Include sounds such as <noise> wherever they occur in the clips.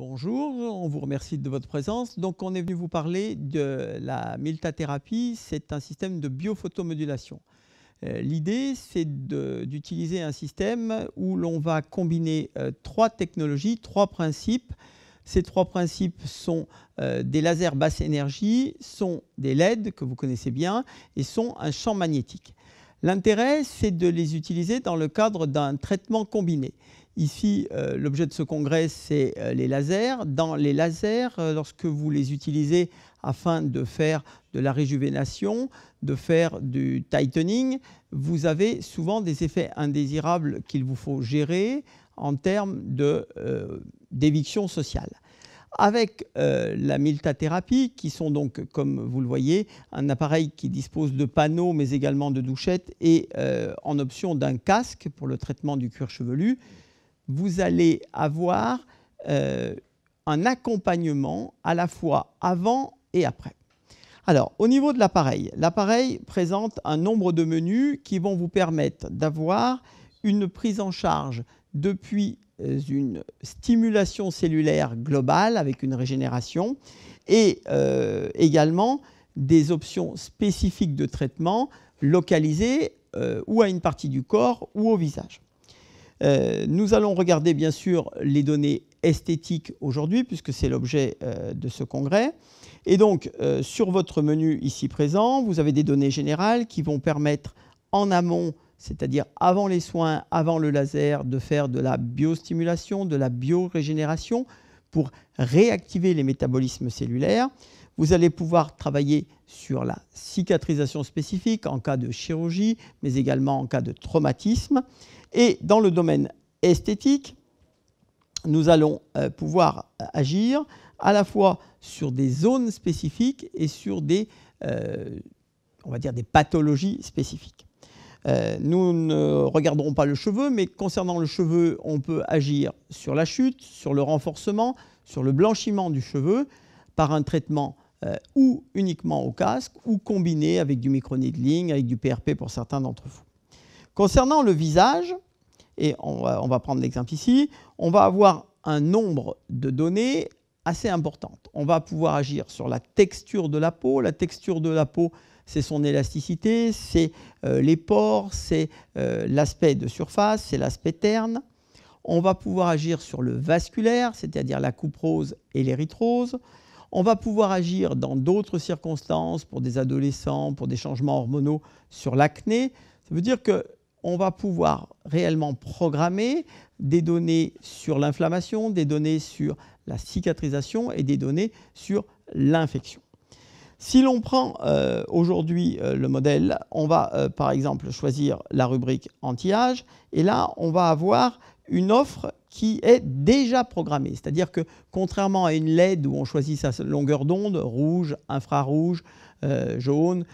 Bonjour, on vous remercie de votre présence. Donc on est venu vous parler de la miltathérapie, c'est un système de biophotomodulation. Euh, l'idée, c'est d'utiliser un système où l'on va combiner euh, trois technologies, trois principes. Ces trois principes sont euh, des lasers basse énergie, sont des LED que vous connaissez bien et sont un champ magnétique. L'intérêt, c'est de les utiliser dans le cadre d'un traitement combiné. Ici, euh, l'objet de ce congrès, c'est euh, les lasers. Dans les lasers, euh, lorsque vous les utilisez afin de faire de la réjuvénation, de faire du tightening, vous avez souvent des effets indésirables qu'il vous faut gérer en termes d'éviction sociale. Avec la miltathérapie, qui sont donc, comme vous le voyez, un appareil qui dispose de panneaux, mais également de douchettes, et en option d'un casque pour le traitement du cuir chevelu, vous allez avoir euh, un accompagnement à la fois avant et après. Alors, au niveau de l'appareil, l'appareil présente un nombre de menus qui vont vous permettre d'avoir une prise en charge depuis euh, une stimulation cellulaire globale avec une régénération et euh, également des options spécifiques de traitement localisées ou à une partie du corps ou au visage. Euh, nous allons regarder bien sûr les données esthétiques aujourd'hui, puisque c'est l'objet euh, de ce congrès. Et donc, euh, sur votre menu ici présent, vous avez des données générales qui vont permettre en amont, c'est-à-dire avant les soins, avant le laser, de faire de la biostimulation, de la biorégénération pour réactiver les métabolismes cellulaires. Vous allez pouvoir travailler sur la cicatrisation spécifique en cas de chirurgie, mais également en cas de traumatisme. Et dans le domaine esthétique, nous allons euh, pouvoir euh, agir à la fois sur des zones spécifiques et sur des, euh, on va dire des pathologies spécifiques. nous ne regarderons pas le cheveu, mais concernant le cheveu, on peut agir sur la chute, sur le renforcement, sur le blanchiment du cheveu par un traitement ou uniquement au casque ou combiné avec du micro-needling, avec du PRP pour certains d'entre vous. Concernant le visage, et on va, prendre l'exemple ici, on va avoir un nombre de données assez importantes On va pouvoir agir sur la texture de la peau. La texture de la peau, c'est son élasticité, c'est euh, les pores, c'est euh, l'aspect de surface, c'est l'aspect terne. On va pouvoir agir sur le vasculaire, c'est-à-dire la couprose et l'érythrose. On va pouvoir agir dans d'autres circonstances, pour des adolescents, pour des changements hormonaux, sur l'acné. Ça veut dire que on va pouvoir réellement programmer des données sur l'inflammation, des données sur la cicatrisation et des données sur l'infection. Si l'on prend euh, aujourd'hui euh, le modèle, on va euh, par exemple choisir la rubrique anti-âge et là on va avoir une offre qui est déjà programmée. C'est-à-dire que contrairement à une LED où on choisit sa longueur d'onde, rouge, infrarouge, jaune,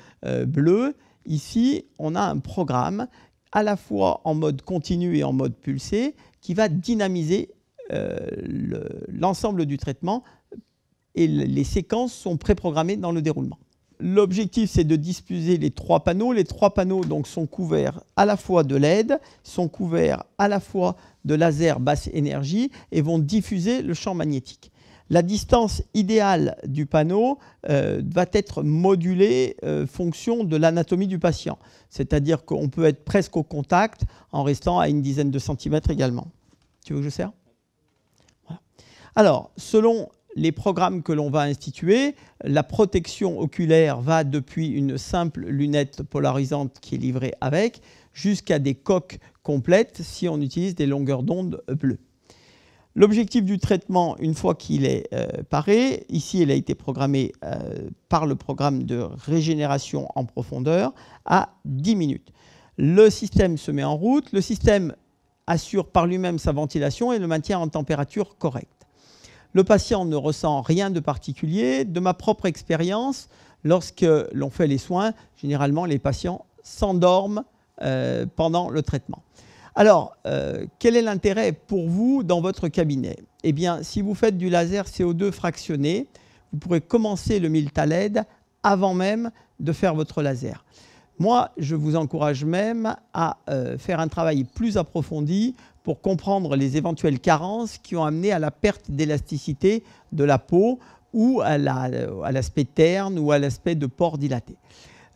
bleu, ici on a un programme à la fois en mode continu et en mode pulsé qui va dynamiser euh, l'ensemble du traitement et les séquences sont préprogrammées dans le déroulement. L'objectif, c'est de diffuser les trois panneaux. Les trois panneaux donc, sont couverts à la fois de LED, sont couverts à la fois de laser basse énergie et vont diffuser le champ magnétique. La distance idéale du panneau euh, va être modulée en euh, fonction de l'anatomie du patient. C'est-à-dire qu'on peut être presque au contact en restant à une dizaine de centimètres également. Tu veux que je serre Alors, selon les programmes que l'on va instituer, la protection oculaire va depuis une simple lunette polarisante qui est livrée avec jusqu'à des coques complètes si on utilise des longueurs d'onde bleues. L'objectif du traitement, une fois qu'il est euh, paré, ici il a été programmé euh, par le programme de régénération en profondeur à 10 minutes. Le système se met en route, le système assure par lui-même sa ventilation et le maintient en température correcte. Le patient ne ressent rien de particulier. De ma propre expérience, lorsque l'on fait les soins, généralement les patients s'endorment euh, pendant le traitement. Alors, euh, quel est l'intérêt pour vous dans votre cabinet Eh bien, si vous faites du laser CO2 fractionné, vous pourrez commencer le miltaled avant même de faire votre laser. Moi, je vous encourage même à euh, faire un travail plus approfondi pour comprendre les éventuelles carences qui ont amené à la perte d'élasticité de la peau ou à l'aspect terne ou à l'aspect de pores dilatés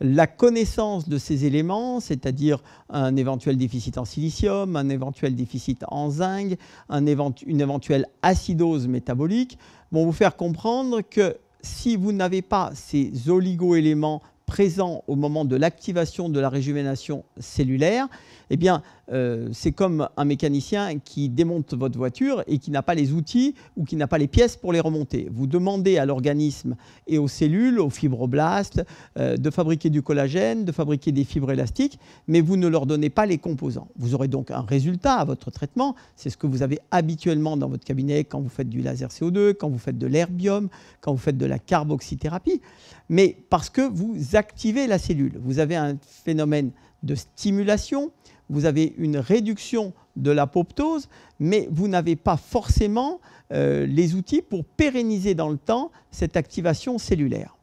la connaissance de ces éléments, c'est-à-dire un éventuel déficit en silicium, un éventuel déficit en zinc, une éventuelle acidose métabolique, vont vous faire comprendre que si vous n'avez pas ces oligo-éléments présents au moment de l'activation de la régénération cellulaire, eh bien, euh, c'est comme un mécanicien qui démonte votre voiture et qui n'a pas les outils ou qui n'a pas les pièces pour les remonter. Vous demandez à l'organisme et aux cellules, aux fibroblastes, euh, de fabriquer du collagène, de fabriquer des fibres élastiques, mais vous ne leur donnez pas les composants. Vous aurez donc un résultat à votre traitement. C'est ce que vous avez habituellement dans votre cabinet quand vous faites du laser CO2, quand vous faites de l'herbium, quand vous faites de la carboxythérapie. Mais parce que vous activez la cellule, vous avez un phénomène de stimulation, vous avez une réduction de l'apoptose, mais vous n'avez pas forcément euh, les outils pour pérenniser dans le temps cette activation cellulaire.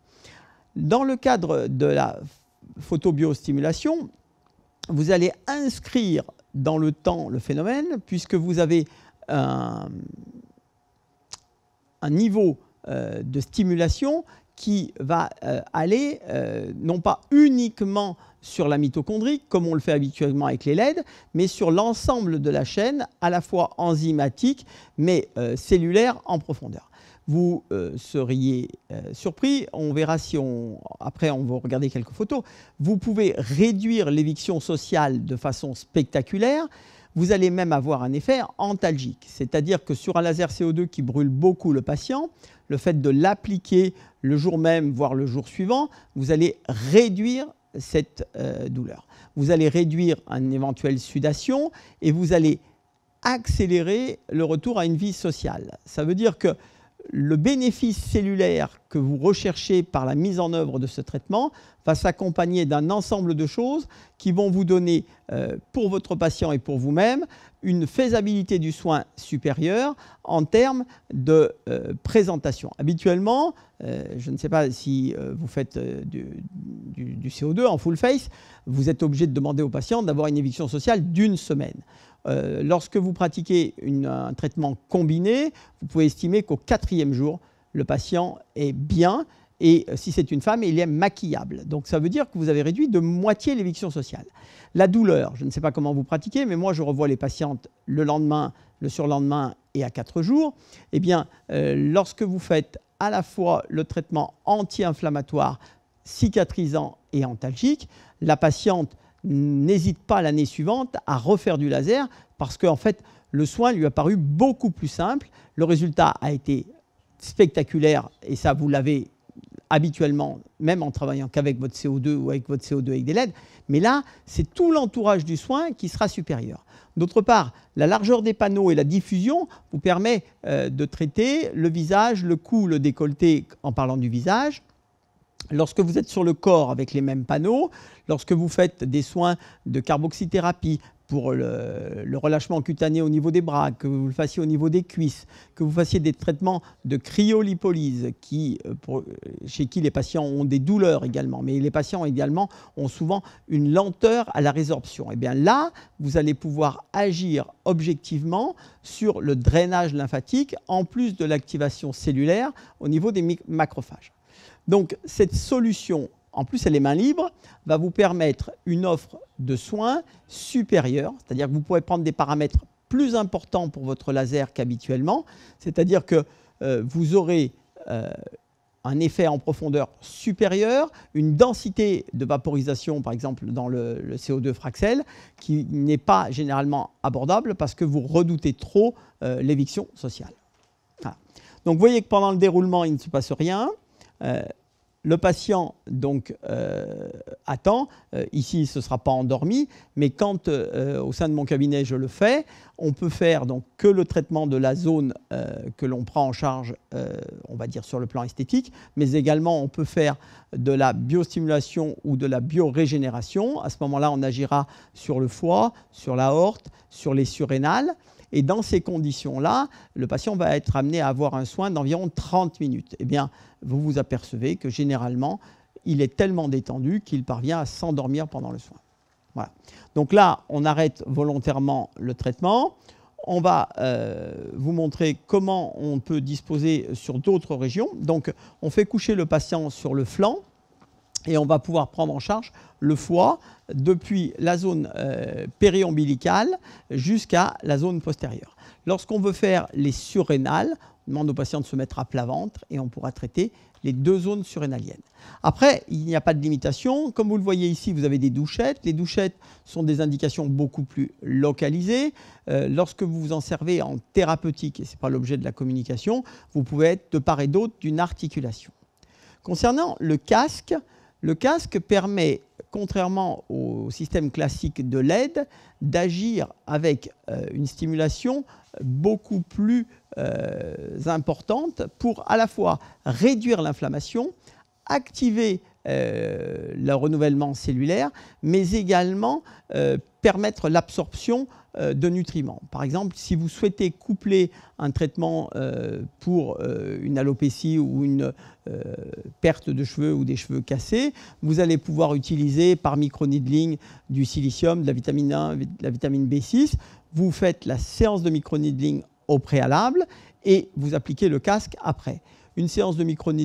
Dans le cadre de la photobiostimulation, vous allez inscrire dans le temps le phénomène, puisque vous avez un, niveau euh, de stimulation qui va euh, aller non pas uniquement sur la mitochondrie, comme on le fait habituellement avec les LED, mais sur l'ensemble de la chaîne, à la fois enzymatique, mais euh, cellulaire en profondeur. Vous euh, seriez euh, surpris, on verra si on... Après, on va regarder quelques photos. Vous pouvez réduire l'éviction sociale de façon spectaculaire. Vous allez même avoir un effet antalgique, c'est-à-dire que sur un laser CO2 qui brûle beaucoup le patient, le fait de l'appliquer le jour même, voire le jour suivant, vous allez réduire cette euh, douleur. Vous allez réduire une éventuelle sudation et vous allez accélérer le retour à une vie sociale. Ça veut dire que le bénéfice cellulaire que vous recherchez par la mise en œuvre de ce traitement va s'accompagner d'un ensemble de choses qui vont vous donner, euh, pour votre patient et pour vous-même, une faisabilité du soin supérieure en termes de euh, présentation. Habituellement, euh, je ne sais pas si vous faites du, du CO2 en full face, vous êtes obligé de demander au patient d'avoir une éviction sociale d'une semaine. Euh, lorsque vous pratiquez un traitement combiné, vous pouvez estimer qu'au quatrième jour, le patient est bien et euh, si c'est une femme, il est maquillable. Donc ça veut dire que vous avez réduit de moitié l'éviction sociale. La douleur, je ne sais pas comment vous pratiquez, mais moi je revois les patientes le lendemain, le surlendemain et à quatre jours. Eh bien, euh, lorsque vous faites à la fois le traitement anti-inflammatoire, cicatrisant et antalgique, la patiente n'hésite pas l'année suivante à refaire du laser parce qu'en fait, le soin lui a paru beaucoup plus simple. Le résultat a été spectaculaire et ça, vous l'avez habituellement, même en travaillant qu'avec votre CO2 ou avec votre CO2 avec des LED. Mais là, c'est tout l'entourage du soin qui sera supérieur. D'autre part, la largeur des panneaux et la diffusion vous permet euh, de traiter le visage, le cou, le décolleté en parlant du visage, Lorsque vous êtes sur le corps avec les mêmes panneaux, lorsque vous faites des soins de carboxythérapie pour le, relâchement cutané au niveau des bras, que vous le fassiez au niveau des cuisses, que vous fassiez des traitements de cryolipolyse, qui, euh, euh, chez qui les patients ont des douleurs également, mais les patients également ont souvent une lenteur à la résorption. Et eh bien là, vous allez pouvoir agir objectivement sur le drainage lymphatique, en plus de l'activation cellulaire au niveau des macrophages. Donc cette solution, en plus elle est main libre, va vous permettre une offre de soins supérieure, c'est-à-dire que vous pouvez prendre des paramètres plus importants pour votre laser qu'habituellement, c'est-à-dire que euh, vous aurez euh, un effet en profondeur supérieur, une densité de vaporisation, par exemple dans le, CO2 fraxel, qui n'est pas généralement abordable parce que vous redoutez trop euh, l'éviction sociale. Donc vous voyez que pendant le déroulement, il ne se passe rien. Le patient donc euh, attend. Euh, ici, ce ne sera pas endormi, mais quand euh, au sein de mon cabinet je le fais, on peut faire donc que le traitement de la zone que l'on prend en charge, on va dire sur le plan esthétique, mais également on peut faire de la biostimulation ou de la biorégénération. À ce moment-là, on agira sur le foie, sur l'aorte, sur les surrénales. Et dans ces conditions-là, le patient va être amené à avoir un soin d'environ 30 minutes. Eh bien, vous vous apercevez que généralement, il est tellement détendu qu'il parvient à s'endormir pendant le soin. Voilà. Donc là, on arrête volontairement le traitement. On va euh, vous montrer comment on peut disposer sur d'autres régions. Donc, on fait coucher le patient sur le flanc et on va pouvoir prendre en charge le foie depuis la zone euh, périombilicale jusqu'à la zone postérieure. Lorsqu'on veut faire les surrénales, on demande au patient de se mettre à plat ventre et on pourra traiter les deux zones surrénaliennes. Après, il n'y a pas de limitation. Comme vous le voyez ici, vous avez des douchettes. Les douchettes sont des indications beaucoup plus localisées. Euh, lorsque vous vous en servez en thérapeutique, et ce n'est pas l'objet de la communication, vous pouvez être de part et d'autre d'une articulation. Concernant le casque, le casque permet, contrairement au système classique de l'aide, d'agir avec euh, une stimulation beaucoup plus euh, importante pour à la fois réduire l'inflammation, activer euh, le renouvellement cellulaire, mais également permettre l'absorption euh, de nutriments. Par exemple, si vous souhaitez coupler un traitement euh, pour euh, une alopécie ou une perte de cheveux ou des cheveux cassés, vous allez pouvoir utiliser par microneedling du silicium, de la vitamine 1, de la vitamine B6. Vous faites la séance de microneedling au préalable et vous appliquez le casque après. Une séance de micro je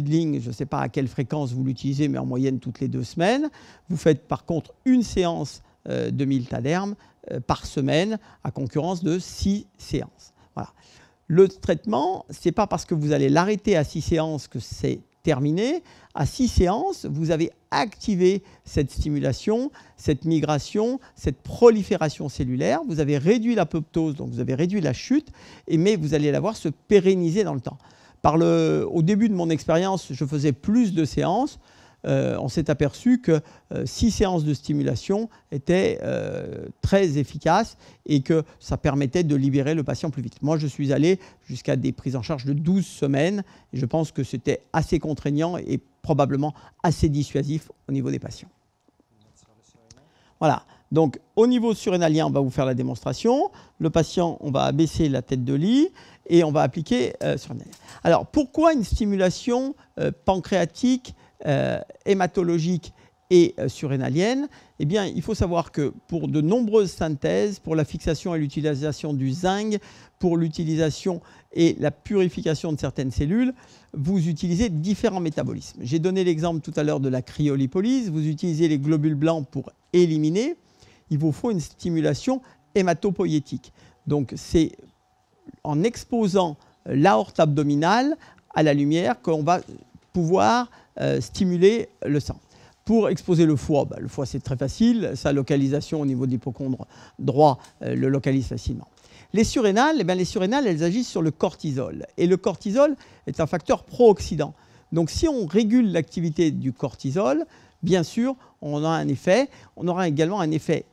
ne sais pas à quelle fréquence vous l'utilisez, mais en moyenne toutes les deux semaines. Vous faites par contre une séance de miltaderme euh, par semaine à concurrence de 6 séances. Voilà. Le traitement, ce n'est pas parce que vous allez l'arrêter à 6 séances que c'est terminé. À 6 séances, vous avez activé cette stimulation, cette migration, cette prolifération cellulaire. Vous avez réduit l'apoptose, donc vous avez réduit la chute, mais vous allez la voir se pérenniser dans le temps. au début de mon expérience, je faisais plus de séances. Euh, on s'est aperçu que euh, six séances de stimulation étaient euh, très efficaces et que ça permettait de libérer le patient plus vite. Moi, je suis allé jusqu'à des prises en charge de 12 semaines je pense que c'était assez contraignant et probablement assez dissuasif au niveau des patients. Voilà. Donc, au niveau surrénalien, on va vous faire la démonstration. Le patient, on va abaisser la tête de lit et on va appliquer euh, sur Alors, pourquoi une stimulation pancréatique euh, hématologique et euh, surrénalienne. eh bien, il faut savoir que pour de nombreuses synthèses, pour la fixation et l'utilisation du zinc, pour l'utilisation et la purification de certaines cellules, vous utilisez différents métabolismes. J'ai donné l'exemple tout à l'heure de la cryolipolyse. Vous utilisez les globules blancs pour éliminer. Il vous faut une stimulation hématopoïétique. Donc, c'est en exposant l'aorte abdominale à la lumière qu'on va pouvoir euh, stimuler le sang. Pour exposer le foie, bah, le foie c'est très facile, sa localisation au niveau de l'hypochondre droit euh, le localise facilement. Les surrénales, eh les surrénales, elles agissent sur le cortisol. Et le cortisol est un facteur pro-oxydant. Donc si on régule l'activité du cortisol, bien sûr, on a un effet. On aura également un effet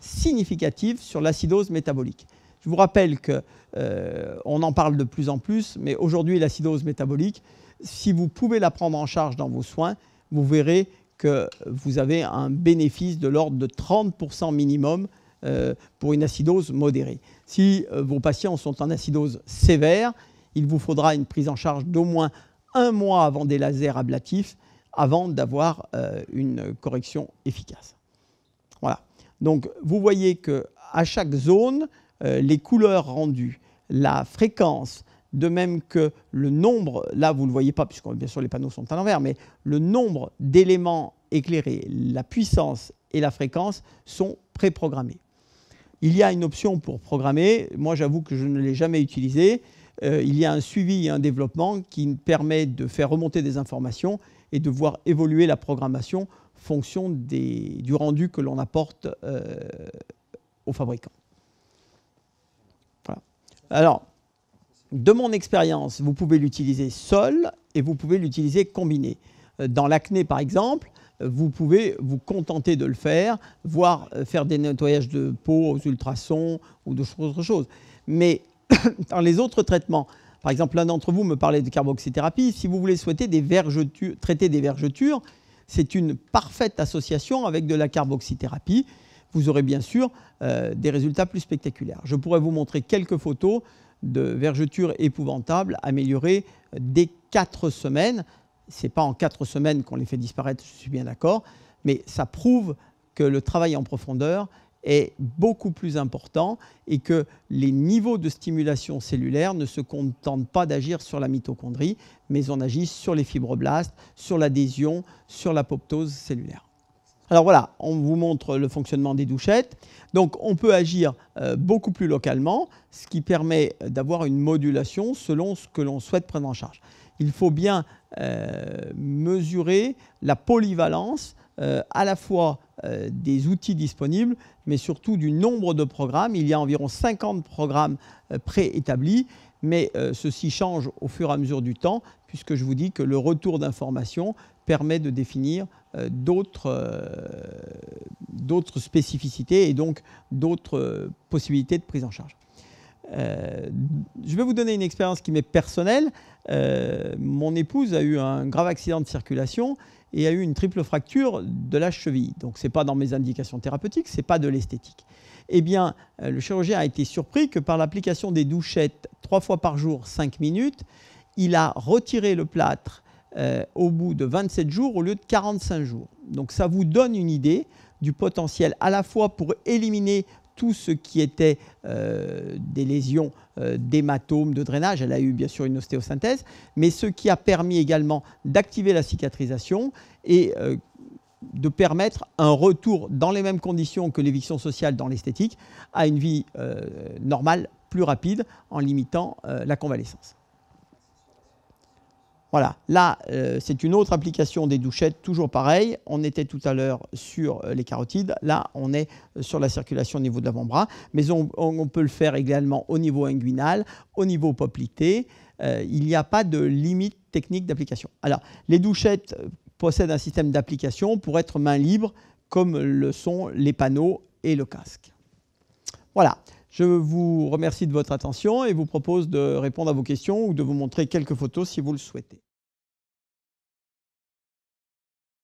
significatif sur l'acidose métabolique. Je vous rappelle qu'on euh, en parle de plus en plus, mais aujourd'hui, l'acidose métabolique, si vous pouvez la prendre en charge dans vos soins, vous verrez que vous avez un bénéfice de l'ordre de 30% minimum euh, pour une acidose modérée. Si euh, vos patients sont en acidose sévère, il vous faudra une prise en charge d'au moins un mois avant des lasers ablatifs, avant d'avoir euh, une correction efficace. Voilà. Donc vous voyez que à chaque zone, les couleurs rendues, la fréquence, de même que le nombre, là vous ne le voyez pas puisque bien sûr les panneaux sont à l'envers, mais le nombre d'éléments éclairés, la puissance et la fréquence sont préprogrammés. Il y a une option pour programmer, moi j'avoue que je ne l'ai jamais utilisée, euh, il y a un suivi et un développement qui permet de faire remonter des informations et de voir évoluer la programmation fonction des, du rendu que l'on apporte euh, aux fabricants. Voilà. Alors, de mon expérience, vous pouvez l'utiliser seul et vous pouvez l'utiliser combiné. Euh, dans l'acné, par exemple, euh, vous pouvez vous contenter de le faire, voire euh, faire des nettoyages de peau aux ultrasons ou d'autres choses. Mais <coughs> dans les autres traitements, par exemple, l'un d'entre vous me parlait de carboxythérapie. Si vous voulez souhaiter traiter des vergetures, c'est une parfaite association avec de la carboxythérapie. Vous aurez bien sûr des résultats plus spectaculaires. Je pourrais vous montrer quelques photos de vergetures épouvantables améliorées dès 4 semaines. Ce n'est pas en 4 semaines qu'on les fait disparaître, je suis bien d'accord, mais ça prouve que le travail en profondeur est beaucoup plus important et que les niveaux de stimulation cellulaire ne se contentent pas d'agir sur la mitochondrie, mais on agit sur les fibroblastes, sur l'adhésion, sur l'apoptose cellulaire. Alors voilà, on vous montre le fonctionnement des douchettes. Donc on peut agir euh, beaucoup plus localement, ce qui permet d'avoir une modulation selon ce que l'on souhaite prendre en charge. Il faut bien euh, mesurer la polyvalence euh, à la fois des outils disponibles, mais surtout du nombre de programmes. Il y a environ 50 programmes préétablis, mais ceci change au fur et à mesure du temps, puisque je vous dis que le retour d'information permet de définir euh, euh, d'autres spécificités et donc d'autres euh, possibilités de prise en charge. je vais vous donner une expérience qui m'est personnelle. mon épouse a eu un grave accident de circulation et a eu une triple fracture de la cheville. Donc ce n'est pas dans mes indications thérapeutiques, ce n'est pas de l'esthétique. Eh bien, le chirurgien a été surpris que par l'application des douchettes trois fois par jour, cinq minutes, il a retiré le plâtre euh, au bout de 27 jours au lieu de 45 jours. Donc ça vous donne une idée du potentiel à la fois pour éliminer tout ce qui était euh, des lésions euh, d'hématomes, de drainage. Elle a eu bien sûr une ostéosynthèse, mais ce qui a permis également d'activer la cicatrisation et de permettre un retour dans les mêmes conditions que l'éviction sociale dans l'esthétique à une vie normale plus rapide en limitant la convalescence. Voilà, là, euh, c'est une autre application des douchettes, toujours pareil. On était tout à l'heure sur euh, les carotides, là, on est euh, sur la circulation au niveau de l'avant-bras, mais on, peut le faire également au niveau inguinal, au niveau poplité. il n'y a pas de limite technique d'application. Alors, les douchettes possèdent un système d'application pour être main libre, comme le sont les panneaux et le casque. Voilà, je vous remercie de votre attention et vous propose de répondre à vos questions ou de vous montrer quelques photos si vous le souhaitez.